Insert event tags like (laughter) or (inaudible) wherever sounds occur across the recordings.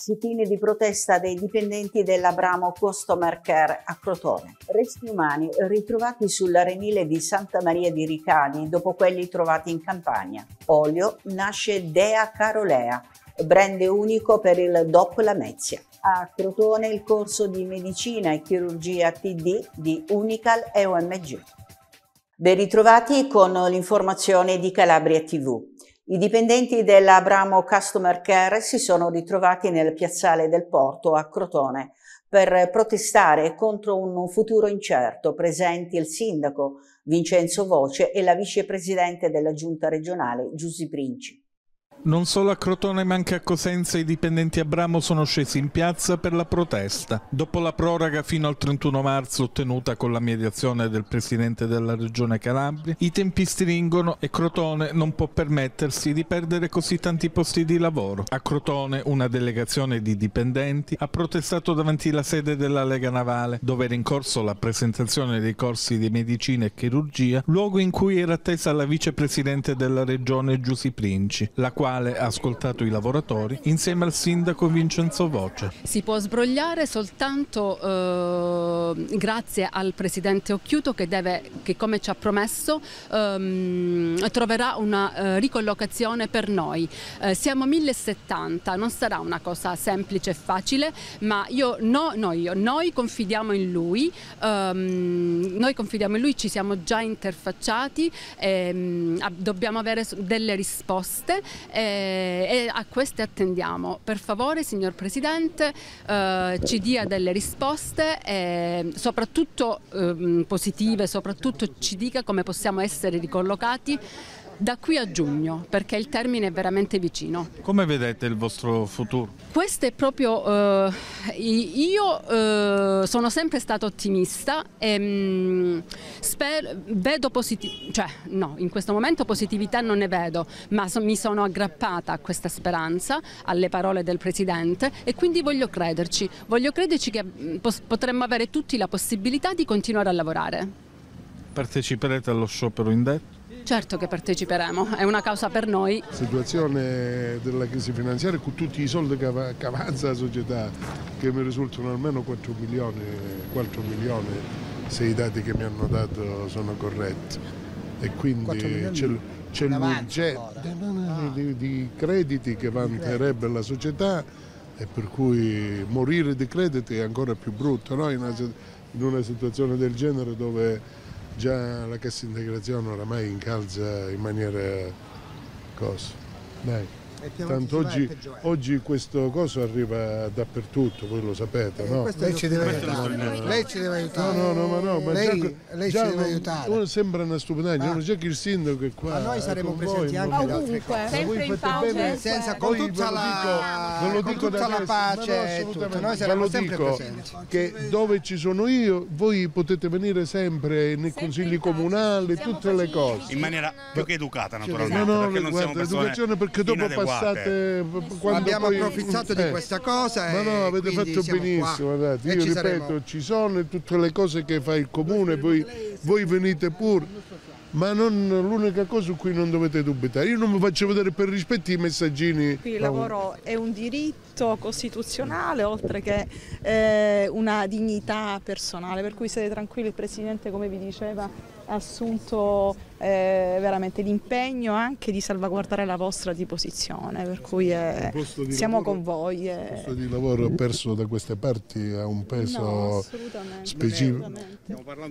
Sitini di protesta dei dipendenti dell'Abramo Customer Care a Crotone. Resti umani ritrovati sull'arenile di Santa Maria di Ricani dopo quelli trovati in Campania. Olio nasce Dea Carolea, brand unico per il DOP Lamezia. A Crotone il corso di medicina e chirurgia TD di Unical e OMG. Ben ritrovati con l'informazione di Calabria TV. I dipendenti dell'Abramo Customer Care si sono ritrovati nel piazzale del porto a Crotone per protestare contro un futuro incerto, presenti il sindaco Vincenzo Voce e la vicepresidente della giunta regionale Giussi Princi. Non solo a Crotone ma anche a Cosenza i dipendenti Abramo sono scesi in piazza per la protesta. Dopo la proroga fino al 31 marzo ottenuta con la mediazione del presidente della regione Calabria, i tempi stringono e Crotone non può permettersi di perdere così tanti posti di lavoro. A Crotone una delegazione di dipendenti ha protestato davanti alla sede della Lega Navale, dove era in corso la presentazione dei corsi di medicina e chirurgia, luogo in cui era attesa la vicepresidente della regione Giussi Princi, la quale quale ha ascoltato i lavoratori insieme al sindaco Vincenzo Voce. Si può sbrogliare soltanto eh, grazie al presidente Occhiuto che, deve, che come ci ha promesso ehm, troverà una eh, ricollocazione per noi. Eh, siamo 1070, non sarà una cosa semplice e facile, ma io, no, no io, noi confidiamo in lui, ehm, noi confidiamo in lui, ci siamo già interfacciati, ehm, dobbiamo avere delle risposte. Eh, e a queste attendiamo. Per favore, signor Presidente, eh, ci dia delle risposte, eh, soprattutto eh, positive, soprattutto ci dica come possiamo essere ricollocati da qui a giugno, perché il termine è veramente vicino. Come vedete il vostro futuro? Questo è proprio... Eh, io eh, sono sempre stata ottimista e mh, mm, spero, vedo positività, cioè no, in questo momento positività non ne vedo, ma so, mi sono aggrappata a questa speranza, alle parole del Presidente e quindi voglio crederci, voglio crederci che mm, potremmo avere tutti la possibilità di continuare a lavorare. Parteciperete allo sciopero indetto? Certo che parteciperemo, è una causa per noi. La situazione della crisi finanziaria con tutti i soldi che, av che avanza la società, che mi risultano almeno 4 milioni, 4 milioni se i dati che mi hanno dato sono corretti. E quindi c'è l'urgenza ah. di, di crediti che vanterebbe la società e per cui morire di crediti è ancora più brutto no? in, una, in una situazione del genere dove già la cassa integrazione oramai incalza in maniera cosa. Dai. Tanto oggi, eh. oggi, questo coso arriva dappertutto, voi lo sapete, eh, no? eh, Lei ci deve aiutare. No, lei ci deve aiutare. No, no, no, no ma lei, già, lei già deve aiutare. Uno sembra una stupidaggine, ah. già che il sindaco è qua. Ma noi saremo presenti voi, anche da altre Sempre in pace. Senza, con tutta la, dico, con tutta la pace no, tutto. Noi saremo sempre presenti. Che dove ci sono io, voi potete venire sempre nei consigli comunali, tutte le cose. In maniera più che educata, naturalmente, No, no, perché non siamo persone perché dopo passa passate abbiamo poi... approfittato eh. di questa cosa ma no avete fatto benissimo guardate, io ripeto saremo. ci sono tutte le cose che fa il comune voi, voi venite pure ma l'unica cosa su cui non dovete dubitare. Io non mi faccio vedere per rispetto i messaggini. Il lavoro è un diritto costituzionale oltre che eh, una dignità personale, per cui siete tranquilli, il Presidente come vi diceva assunto eh, veramente l'impegno anche di salvaguardare la vostra di posizione, per cui eh, di siamo lavoro, con voi. Eh. Il posto di lavoro perso da queste parti ha un peso no, specifico.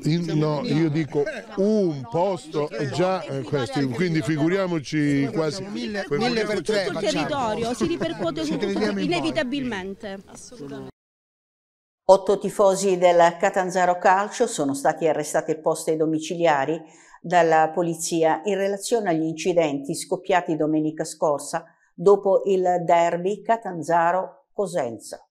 In, no, io dico un posto già questo, quindi figuriamoci quasi mille, mille per tre. Tutto il territorio si ripercuote inevitabilmente. Assolutamente. Otto tifosi del Catanzaro Calcio sono stati arrestati e posti ai domiciliari dalla polizia in relazione agli incidenti scoppiati domenica scorsa dopo il derby Catanzaro-Cosenza.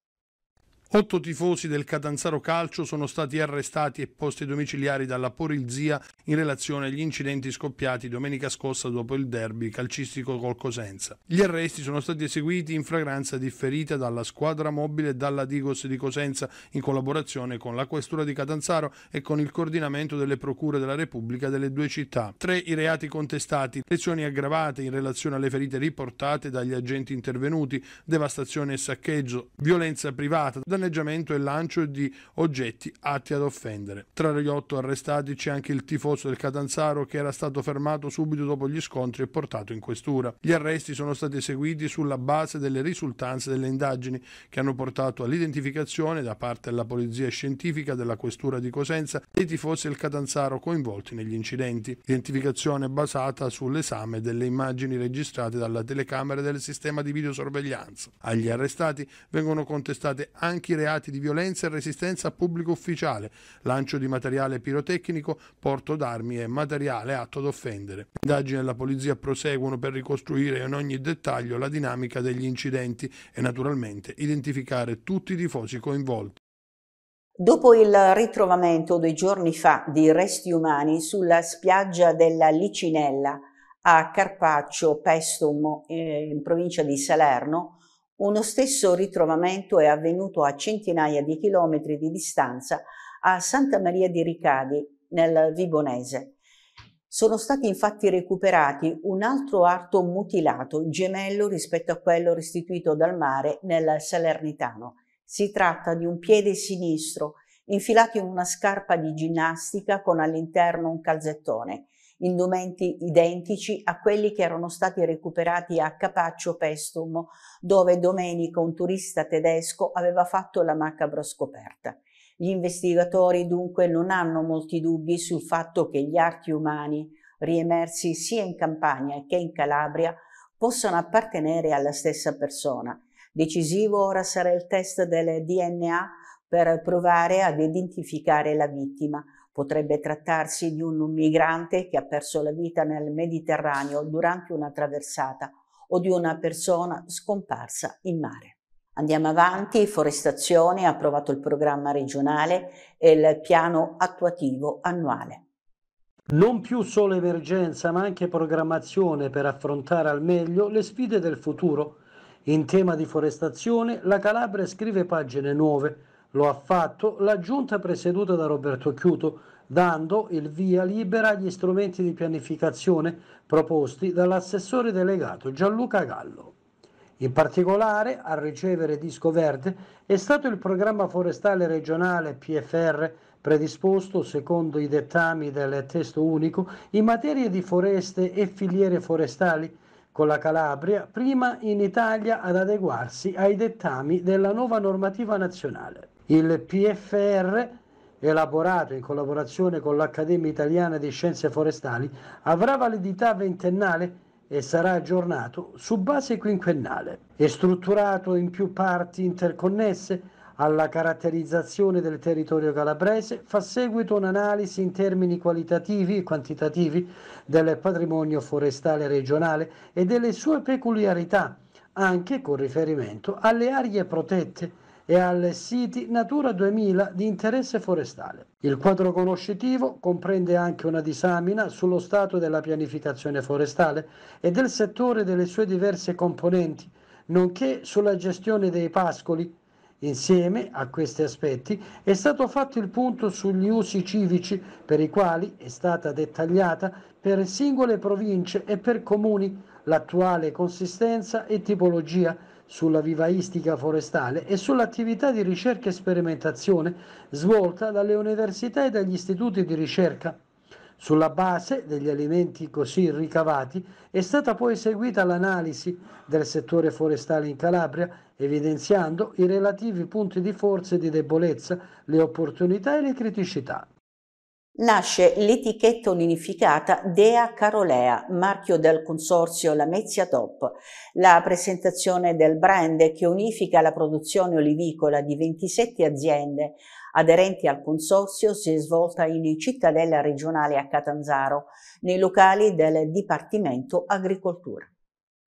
Otto tifosi del Catanzaro Calcio sono stati arrestati e posti domiciliari dalla polizia in relazione agli incidenti scoppiati domenica scorsa dopo il derby calcistico col Cosenza. Gli arresti sono stati eseguiti in fragranza differita dalla squadra mobile e dalla Digos di Cosenza in collaborazione con la Questura di Catanzaro e con il coordinamento delle procure della Repubblica delle due città. Tre i reati contestati, lesioni aggravate in relazione alle ferite riportate dagli agenti intervenuti, devastazione e saccheggio, violenza privata, danneggiamento e lancio di oggetti atti ad offendere. Tra gli otto arrestati c'è anche il tifoso del Catanzaro che era stato fermato subito dopo gli scontri e portato in questura. Gli arresti sono stati eseguiti sulla base delle risultanze delle indagini che hanno portato all'identificazione da parte della polizia scientifica della questura di Cosenza dei tifosi del Catanzaro coinvolti negli incidenti. Identificazione basata sull'esame delle immagini registrate dalla telecamera del sistema di videosorveglianza. Agli arrestati vengono contestate anche coperti reati di violenza e resistenza a pubblico ufficiale, lancio di materiale pirotecnico, porto d'armi e materiale atto ad offendere. Le indagini della polizia proseguono per ricostruire in ogni dettaglio la dinamica degli incidenti e naturalmente identificare tutti i tifosi coinvolti. Dopo il ritrovamento due giorni fa di resti umani sulla spiaggia della Licinella a Carpaccio, Pestum eh, in provincia di Salerno, uno stesso ritrovamento è avvenuto a centinaia di chilometri di distanza a Santa Maria di Ricadi, nel Vibonese. Sono stati infatti recuperati un altro arto mutilato, gemello rispetto a quello restituito dal mare nel Salernitano. Si tratta di un piede sinistro infilato in una scarpa di ginnastica con all'interno un calzettone indumenti identici a quelli che erano stati recuperati a Capaccio Pestum, dove domenica un turista tedesco, aveva fatto la macabra scoperta. Gli investigatori dunque non hanno molti dubbi sul fatto che gli arti umani, riemersi sia in Campania che in Calabria, possano appartenere alla stessa persona. Decisivo ora sarà il test del DNA per provare ad identificare la vittima, Potrebbe trattarsi di un migrante che ha perso la vita nel Mediterraneo durante una traversata o di una persona scomparsa in mare. Andiamo avanti, Forestazione ha approvato il programma regionale e il piano attuativo annuale. Non più solo emergenza, ma anche programmazione per affrontare al meglio le sfide del futuro. In tema di forestazione, la Calabria scrive pagine nuove lo ha fatto la giunta presieduta da Roberto Chiuto, dando il via libera agli strumenti di pianificazione proposti dall'assessore delegato Gianluca Gallo. In particolare, a ricevere disco verde è stato il programma forestale regionale PFR predisposto secondo i dettami del testo unico in materia di foreste e filiere forestali, con la Calabria prima in Italia ad adeguarsi ai dettami della nuova normativa nazionale. Il PFR, elaborato in collaborazione con l'Accademia Italiana di Scienze Forestali, avrà validità ventennale e sarà aggiornato su base quinquennale. È strutturato in più parti interconnesse alla caratterizzazione del territorio calabrese, fa seguito un'analisi in termini qualitativi e quantitativi del patrimonio forestale regionale e delle sue peculiarità, anche con riferimento alle aree protette e al siti Natura 2000 di interesse forestale. Il quadro conoscitivo comprende anche una disamina sullo stato della pianificazione forestale e del settore delle sue diverse componenti, nonché sulla gestione dei pascoli. Insieme a questi aspetti è stato fatto il punto sugli usi civici per i quali è stata dettagliata per singole province e per comuni l'attuale consistenza e tipologia sulla vivaistica forestale e sull'attività di ricerca e sperimentazione svolta dalle università e dagli istituti di ricerca. Sulla base degli alimenti così ricavati è stata poi eseguita l'analisi del settore forestale in Calabria, evidenziando i relativi punti di forza e di debolezza, le opportunità e le criticità. Nasce l'etichetta unificata Dea Carolea, marchio del consorzio Lamezia Top. La presentazione del brand che unifica la produzione olivicola di 27 aziende aderenti al consorzio si è svolta in cittadella regionale a Catanzaro, nei locali del Dipartimento Agricoltura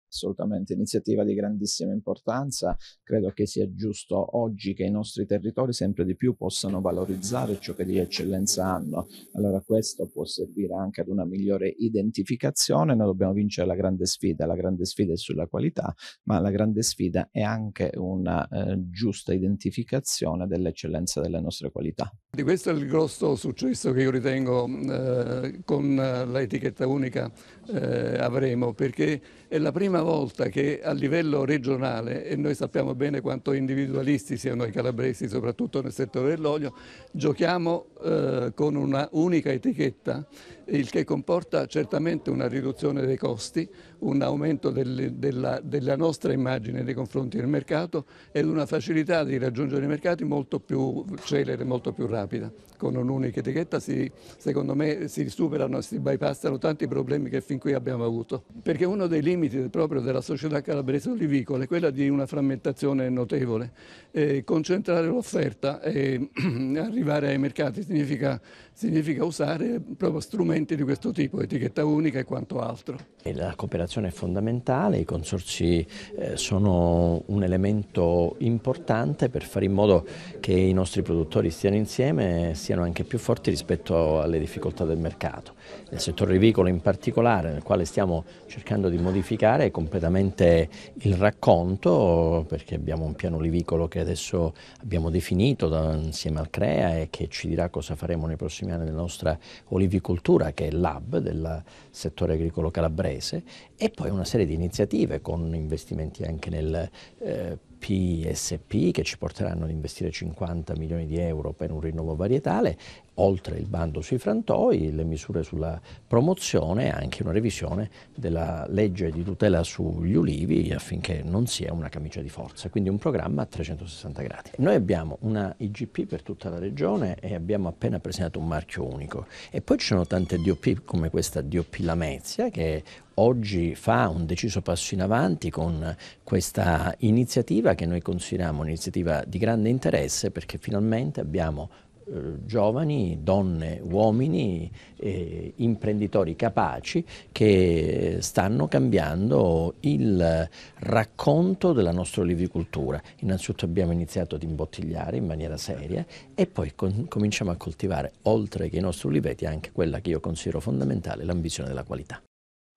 assolutamente iniziativa di grandissima importanza. Credo che sia giusto oggi che i nostri territori sempre di più possano valorizzare ciò che di eccellenza hanno. Allora questo può servire anche ad una migliore identificazione. Noi dobbiamo vincere la grande sfida. La grande sfida è sulla qualità, ma la grande sfida è anche una eh, giusta identificazione dell'eccellenza delle nostre qualità. Di questo è il grosso successo che io ritengo mm, eh, con eh, l'etichetta unica eh, avremo, perché è la prima volta che a livello regionale, e noi sappiamo bene quanto individualisti siano i calabresi, soprattutto nel settore dell'olio, giochiamo eh, con una unica etichetta, il che comporta certamente una riduzione dei costi, un aumento del, della, della, nostra immagine nei confronti del mercato ed una facilità di raggiungere i mercati molto più celere, molto più rapida. Con un'unica etichetta si, secondo me si superano e si bypassano tanti problemi che fin qui abbiamo avuto. Perché uno dei limiti proprio della società calabrese olivicola è quella di una frammentazione notevole. Eh, concentrare l'offerta e (clears throat) arrivare ai mercati significa, significa usare proprio strumenti di questo tipo, etichetta unica e quanto altro. la cooperazione collaborazione è fondamentale, i consorsi eh, sono un elemento importante per fare in modo che i nostri produttori stiano insieme e siano anche più forti rispetto alle difficoltà del mercato nel settore rivicolo in particolare, nel quale stiamo cercando di modificare completamente il racconto, perché abbiamo un piano olivicolo che adesso abbiamo definito da, insieme al CREA e che ci dirà cosa faremo nei prossimi anni nella nostra olivicoltura, che è il lab del settore agricolo calabrese, e poi una serie di iniziative con investimenti anche nel eh, PSP che ci porteranno ad investire 50 milioni di euro per un rinnovo varietale, oltre il bando sui frantoi, le misure sulla promozione e anche una revisione della legge di tutela sugli ulivi affinché non sia una camicia di forza, quindi un programma a 360 gradi. Noi abbiamo una IGP per tutta la regione e abbiamo appena presentato un marchio unico e poi ci sono tante DOP come questa DOP Lamezia che è oggi fa un deciso passo in avanti con questa iniziativa che noi consideriamo un'iniziativa di grande interesse perché finalmente abbiamo eh, giovani, donne, uomini, eh, imprenditori capaci che stanno cambiando il racconto della nostra olivicoltura. Innanzitutto abbiamo iniziato ad imbottigliare in maniera seria e poi cominciamo a coltivare, oltre che i nostri oliveti anche quella che io considero fondamentale, l'ambizione della qualità.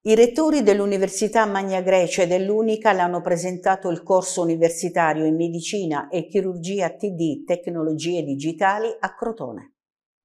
I rettori dell'Università Magna Grecia e dell'Unica l'hanno presentato il corso universitario in medicina e chirurgia TD Tecnologie Digitali a Crotone.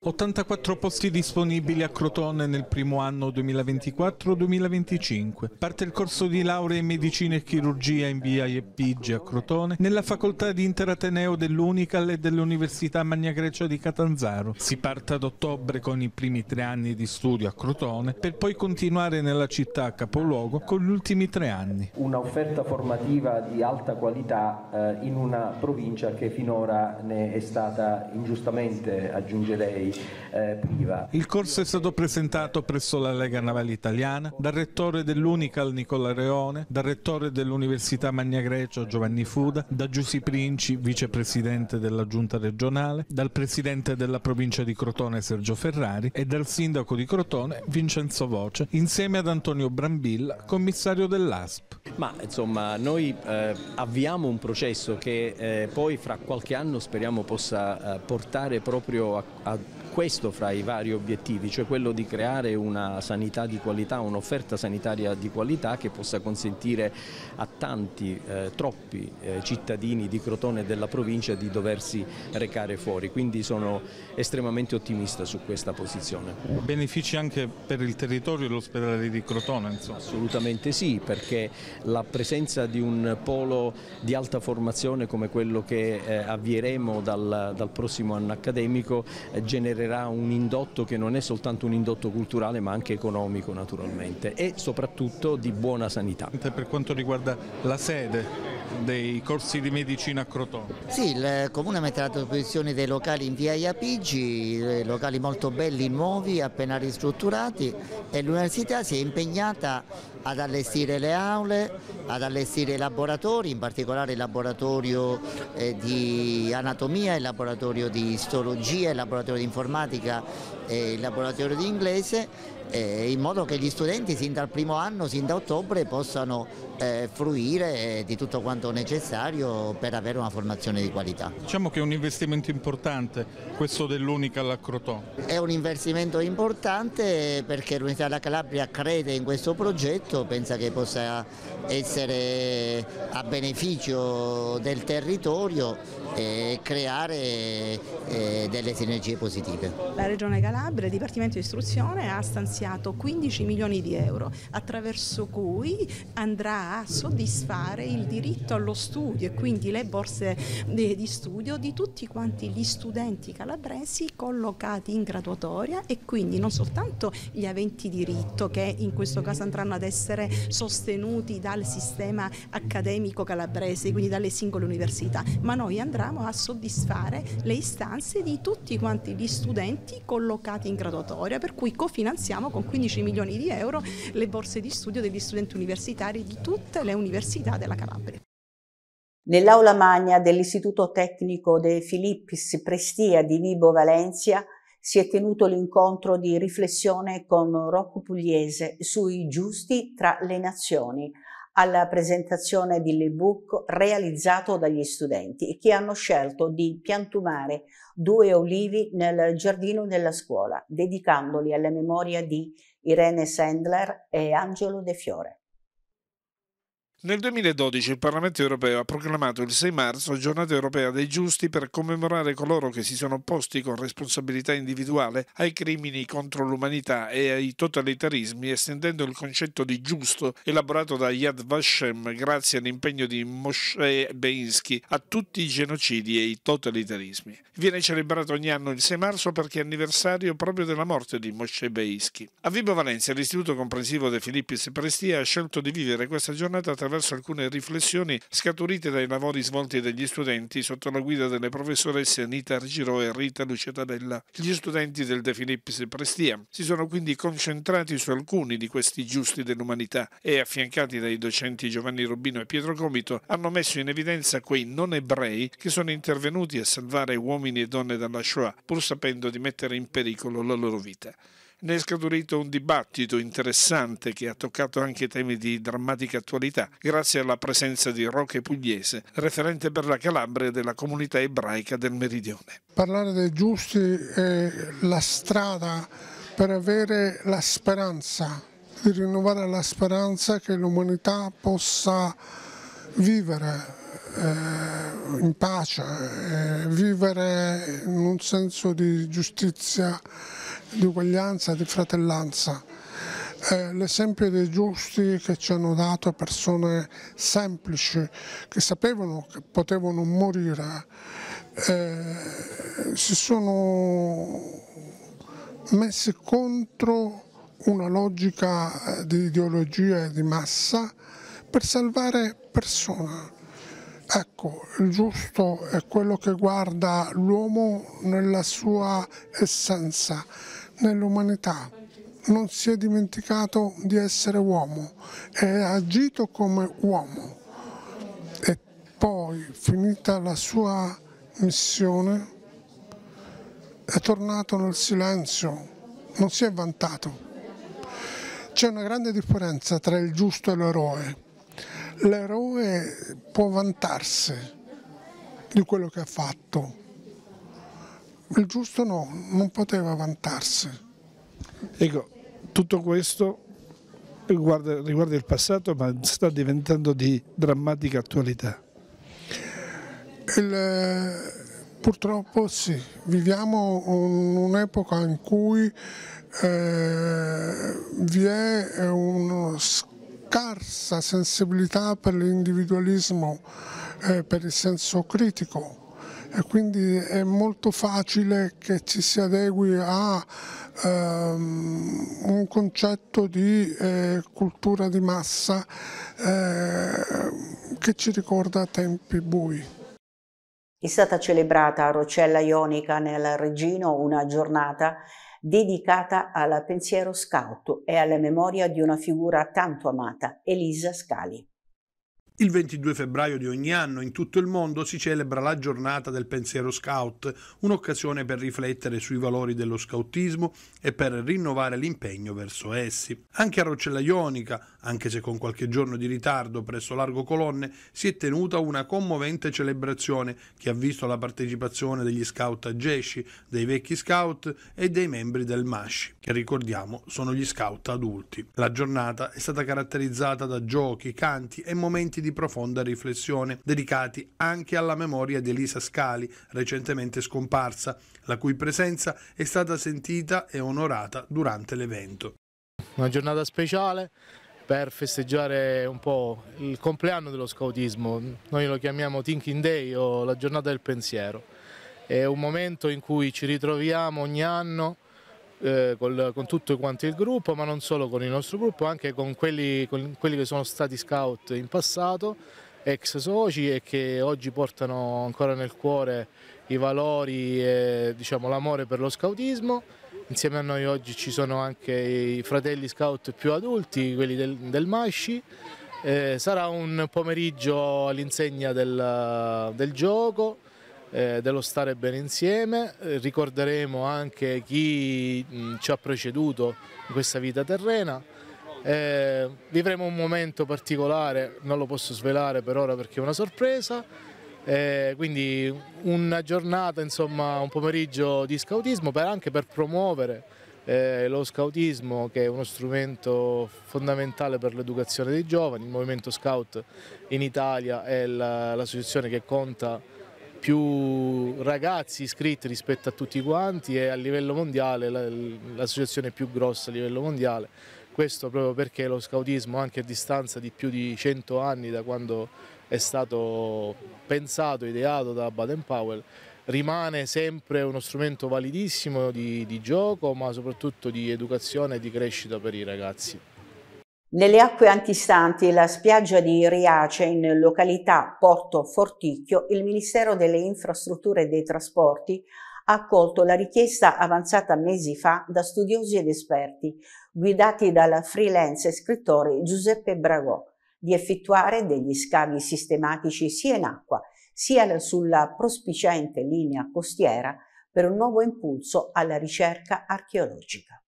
84 posti disponibili a Crotone nel primo anno 2024-2025. Parte il corso di laurea in medicina e chirurgia in via Iepigi a Crotone nella facoltà di interateneo dell'Unical e dell'Università Magna Grecia di Catanzaro. Si parte ad ottobre con i primi tre anni di studio a Crotone per poi continuare nella città capoluogo con gli ultimi tre anni. Una offerta formativa di alta qualità eh, in una provincia che finora ne è stata ingiustamente, aggiungerei, eh, priva. Il corso è stato presentato presso la Lega Navale Italiana dal rettore dell'Unical Nicola Reone, dal rettore dell'Università Magna Grecia Giovanni Fuda, da Giussi Princi, vicepresidente della Giunta regionale, dal presidente della provincia di Crotone Sergio Ferrari e dal sindaco di Crotone Vincenzo Voce, insieme ad Antonio Brambilla, commissario dell'ASP. Ma insomma noi eh, avviamo un processo che eh, poi fra qualche anno speriamo possa eh, portare proprio a, a questo fra i vari obiettivi, cioè quello di creare una sanità di qualità, un'offerta sanitaria di qualità che possa consentire a tanti, eh, troppi eh, cittadini di Crotone e della provincia di doversi recare fuori, quindi sono estremamente ottimista su questa posizione. Benefici anche per il territorio dell'ospedale di Crotone? Insomma. Assolutamente sì, perché la presenza di un polo di alta formazione come quello che eh, avvieremo dal, dal prossimo anno accademico eh, genererà creerà un indotto che non è soltanto un indotto culturale ma anche economico naturalmente e soprattutto di buona sanità. Per quanto riguarda la sede, dei corsi di medicina a Crotone. Sì, il Comune mette a disposizione dei locali in via Iapigi, eh, locali molto belli, nuovi, appena ristrutturati e l'Università si è impegnata ad allestire le aule, ad allestire i laboratori, in particolare il laboratorio eh, di anatomia, il laboratorio di istologia, il laboratorio di informatica e il laboratorio di inglese eh, in modo che gli studenti sin dal primo anno, sin da ottobre possano eh, fruire di tutto quanto necessario per avere una formazione di qualità. Diciamo che è un investimento importante questo dell'Unica alla Crotò. È un investimento importante perché l'Unità della Calabria crede in questo progetto, pensa che possa essere a beneficio del territorio e creare eh, delle sinergie positive. La Regione Calabria, il Dipartimento di Istruzione ha stanziato 15 milioni di euro attraverso cui andrà a soddisfare il diritto allo studio e quindi le borse di studio di tutti quanti gli studenti calabresi collocati in graduatoria e quindi non soltanto gli aventi diritto che in questo caso andranno ad essere sostenuti dal sistema accademico calabrese, quindi dalle singole università, ma noi andremo a soddisfare le istanze di tutti quanti gli studenti collocati in graduatoria, per cui cofinanziamo con 15 milioni di euro le borse di studio degli studenti universitari di tutti tutte le università della Calabria. Nell'aula magna dell'Istituto Tecnico De Filippis Prestia di Vibo Valencia si è tenuto l'incontro di riflessione con Rocco Pugliese sui giusti tra le nazioni, alla presentazione dell'ebook realizzato dagli studenti che hanno scelto di piantumare due olivi nel giardino della scuola, dedicandoli alla memoria di Irene Sandler e Angelo De Fiore. Nel 2012 il Parlamento europeo ha proclamato il 6 marzo giornata europea dei giusti per commemorare coloro che si sono opposti con responsabilità individuale ai crimini contro l'umanità e ai totalitarismi, estendendo il concetto di giusto elaborato da Yad Vashem grazie all'impegno di Moshe Beinsky a tutti i genocidi e i totalitarismi. Viene celebrato ogni anno il 6 marzo perché è anniversario proprio della morte di Moshe Beinsky. A Vibo Valencia l'Istituto Comprensivo De Filippis Prestia ha scelto di vivere questa giornata tra attraverso alcune riflessioni scaturite dai lavori svolti dagli studenti sotto la guida delle professoresse Anita Argiro e Rita Lucia Gli studenti del De Philippis Prestia si sono quindi concentrati su alcuni di questi giusti dell'umanità e, affiancati dai docenti Giovanni Rubino e Pietro Comito, hanno messo in evidenza quei non ebrei che sono intervenuti a salvare uomini e donne dalla Shoah, pur sapendo di mettere in pericolo la loro vita. Ne è scaturito un dibattito interessante che ha toccato anche temi di drammatica attualità, grazie alla presenza di Roche Pugliese, referente per la Calabria della comunità ebraica del Meridione. Parlare dei giusti è la strada per avere la speranza, di rinnovare la speranza che l'umanità possa vivere eh, in pace, eh, vivere in un senso di giustizia di uguaglianza, di fratellanza. Eh, L'esempio dei giusti che ci hanno dato persone semplici che sapevano che potevano morire, eh, si sono messi contro una logica eh, di ideologia di massa per salvare persone Ecco, il giusto è quello che guarda l'uomo nella sua essenza, nell'umanità. Non si è dimenticato di essere uomo, è agito come uomo. E poi, finita la sua missione, è tornato nel silenzio, non si è vantato. C'è una grande differenza tra il giusto e l'eroe l'eroe può vantarsi di quello che ha fatto, il giusto no, non poteva vantarsi. Ecco, tutto questo riguarda, riguarda il passato ma sta diventando di drammatica attualità. Il, purtroppo sì, viviamo un'epoca in cui eh, vi è uno scambio scarsa sensibilità per l'individualismo e per il senso critico e quindi è molto facile che ci si adegui a ehm, un concetto di eh, cultura di massa eh, che ci ricorda tempi bui. È stata celebrata a Rocella Ionica nel Regino una giornata dedicata al pensiero scauto e alla memoria di una figura tanto amata, Elisa Scali. Il 22 febbraio di ogni anno in tutto il mondo si celebra la giornata del pensiero scout, un'occasione per riflettere sui valori dello scautismo e per rinnovare l'impegno verso essi. Anche a Roccella Ionica, anche se con qualche giorno di ritardo presso Largo Colonne, si è tenuta una commovente celebrazione che ha visto la partecipazione degli scout Agesci, dei vecchi scout e dei membri del MASCI, che ricordiamo sono gli scout adulti. La giornata è stata caratterizzata da giochi, canti e momenti di profonda riflessione, dedicati anche alla memoria di Elisa Scali, recentemente scomparsa, la cui presenza è stata sentita e onorata durante l'evento. Una giornata speciale per festeggiare un po' il compleanno dello scautismo, noi lo chiamiamo Thinking Day o la giornata del pensiero, è un momento in cui ci ritroviamo ogni anno eh, col, con tutto quanto il gruppo, ma non solo con il nostro gruppo, anche con quelli, con quelli che sono stati scout in passato, ex soci e che oggi portano ancora nel cuore i valori e diciamo, l'amore per lo scautismo Insieme a noi oggi ci sono anche i fratelli scout più adulti, quelli del, del Masci. Eh, sarà un pomeriggio all'insegna del, del, gioco, eh, dello stare bene insieme. Eh, ricorderemo anche chi mh, mm, ci ha preceduto in questa vita terrena. Eh, vivremo un momento particolare, non lo posso svelare per ora perché è una sorpresa eh, quindi una giornata, insomma, un pomeriggio di scautismo per, anche per promuovere eh, lo scautismo che è uno strumento fondamentale per l'educazione dei giovani, il movimento scout in Italia è l'associazione che conta più ragazzi iscritti rispetto a tutti quanti e a livello mondiale l'associazione più grossa a livello mondiale, questo proprio perché lo scautismo anche a distanza di più di 100 anni da quando è stato pensato, ideato da Baden Powell, rimane sempre uno strumento validissimo di, di gioco ma soprattutto di educazione e di crescita per i ragazzi. Nelle acque antistanti la spiaggia di Riace in località Porto Forticchio, il Ministero delle Infrastrutture e dei Trasporti ha accolto la richiesta avanzata mesi fa da studiosi ed esperti, guidati dal freelance e scrittore Giuseppe Bragò, di effettuare degli scavi sistematici sia in acqua sia sulla prospiciente linea costiera per un nuovo impulso alla ricerca archeologica.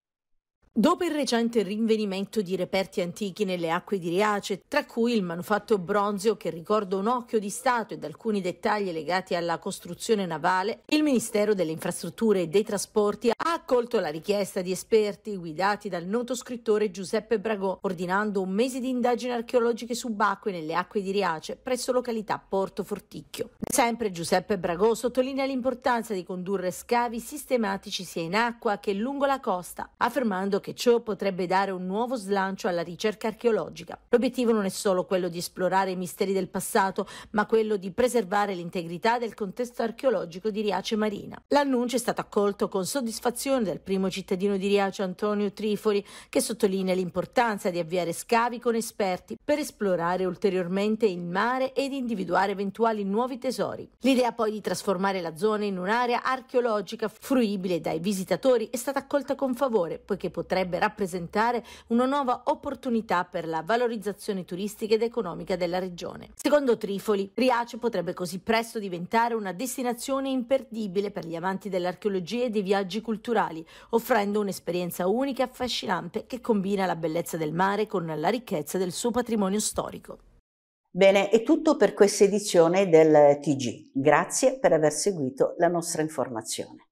Dopo il recente rinvenimento di reperti antichi nelle acque di Riace, tra cui il manufatto bronzeo che ricorda un occhio di stato ed alcuni dettagli legati alla costruzione navale, il Ministero delle Infrastrutture e dei Trasporti ha accolto la richiesta di esperti guidati dal noto scrittore Giuseppe Bragò, ordinando un mese di indagini archeologiche subacquee nelle acque di Riace presso località Porto Forticchio. Sempre Giuseppe Bragò sottolinea l'importanza di condurre scavi sistematici sia in acqua che lungo la costa, affermando che che ciò potrebbe dare un nuovo slancio alla ricerca archeologica. L'obiettivo non è solo quello di esplorare i misteri del passato, ma quello di preservare l'integrità del contesto archeologico di Riace Marina. L'annuncio è stato accolto con soddisfazione dal primo cittadino di Riace Antonio Trifori, che sottolinea l'importanza di avviare scavi con esperti per esplorare ulteriormente il mare ed individuare eventuali nuovi tesori. L'idea poi di trasformare la zona in un'area archeologica fruibile dai visitatori è stata accolta con favore, poiché potrebbe potrebbe rappresentare una nuova opportunità per la valorizzazione turistica ed economica della regione. Secondo Trifoli, Riace potrebbe così presto diventare una destinazione imperdibile per gli amanti dell'archeologia e dei viaggi culturali, offrendo un'esperienza unica e affascinante che combina la bellezza del mare con la ricchezza del suo patrimonio storico. Bene, è tutto per questa edizione del TG. Grazie per aver seguito la nostra informazione.